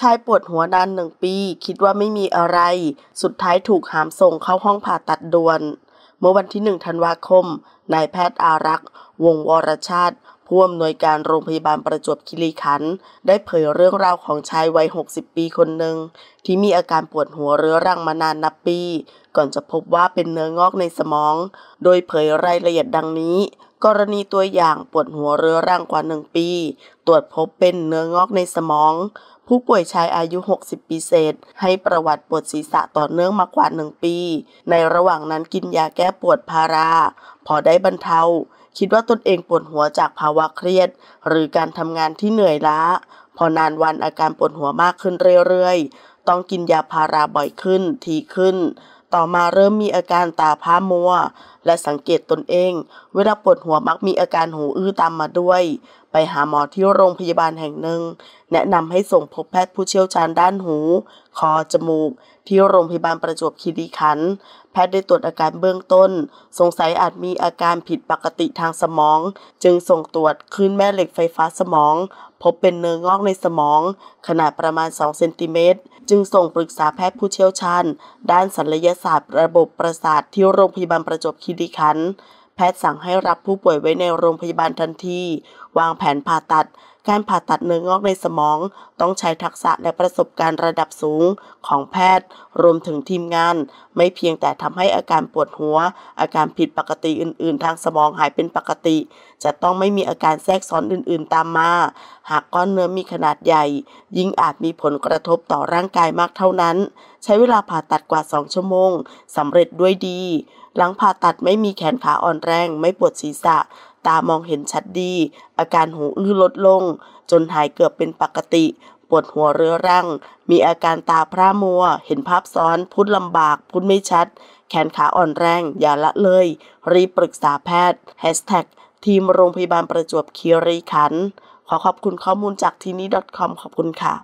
ชายปวดหัวนานหนึ่งปีคิดว่าไม่มีอะไร สุดท้ายถูกหามส่งเข้าห้องผ่าตัดด่วน เมื่อวันที่หนึ่งธันวาคม นายแพทย์อารักษ์ วงวรชาติผู้อำนวยการโรงพยาบาลประจวบคีรีขันธ์ได้เผยเรื่องราวของชายวัย60 ปีคนหนึ่ง ที่มีอาการปวดหัวเรื้อรังมานานนับปี ก่อนจะพบว่าเป็นเนื้องอกในสมอง โดยเผยรายละเอียดดังนี้กรณีตัวอย่างปวดหัวเรื้อรังกว่า1ปี ตรวจพบเป็นเนื้องอกในสมอง ผู้ป่วยชายอายุ 60ปีเศษ ให้ประวัติปวดศีรษะต่อเนื่องมากว่า1ปี ในระหว่างนั้นกินยาแก้ปวดพารา พอได้บรรเทา คิดว่าตนเองปวดหัวจากภาวะเครียด หรือการทำงานที่เหนื่อยล้า พอนานวันอาการปวดหัวมากขึ้นเรื่อย ๆ ต้องกินยาพาราบ่อยขึ้นทีขึ้นต่อมาเริ่มมีอาการตาพ้ามัว และสังเกตตนเอง เวลาปวดหัวมักมีอาการหูอื้อตามมาด้วยไปหาหมอที่โรงพยาบาลแห่งหนึ่ง แนะนำให้ส่งพบแพทย์ผู้เชี่ยวชาญด้านหู คอจมูกที่โรงพยาบาลประจวบคีรีขันธ์แพทย์ได้ตรวจอาการเบื้องต้น สงสัยอาจมีอาการผิดปกติทางสมอง จึงส่งตรวจคลื่นแม่เหล็กไฟฟ้าสมอง พบเป็นเนื้องอกในสมอง ขนาดประมาณ 2 เซนติเมตรจึงส่งปรึกษาแพทย์ผู้เชี่ยวชาญด้านศัลยศาสตร์ ระบบประสาทที่โรงพยาบาลประจวบคีรีขันธ์แพทย์สั่งให้รับผู้ป่วยไว้ในโรงพยาบาลทันทีวางแผนผ่าตัดการผ่าตัดเนื้องอกในสมองต้องใช้ทักษะและประสบการณ์ระดับสูงของแพทย์รวมถึงทีมงานไม่เพียงแต่ทำให้อาการปวดหัวอาการผิดปกติอื่นๆ ทางสมองหายเป็นปกติ จะต้องไม่มีอาการแทรกซ้อนอื่นๆตามมาหากก้อนเนื้อมีขนาดใหญ่ ยิ่งอาจมีผลกระทบต่อร่างกายมากเท่านั้น ใช้เวลาผ่าตัดกว่า 2 ชั่วโมงสำเร็จด้วยดี หลังผ่าตัดไม่มีแขนขาอ่อนแรง ไม่ปวดศีรษะตามองเห็นชัดดี อาการหูอื้อลดลง จนหายเกือบเป็นปกติ ปวดหัวเรื้อรังมีอาการตาพร่ามัว เห็นภาพซ้อนพูดลำบากพูดไม่ชัด แขนขาอ่อนแรง อย่าละเลย รีบปรึกษาแพทย์ทีมโรงพยาบาลประจวบคีรีขันขอขอบคุณข้อมูลจากทีนี้ .com ขอบคุณค่ะ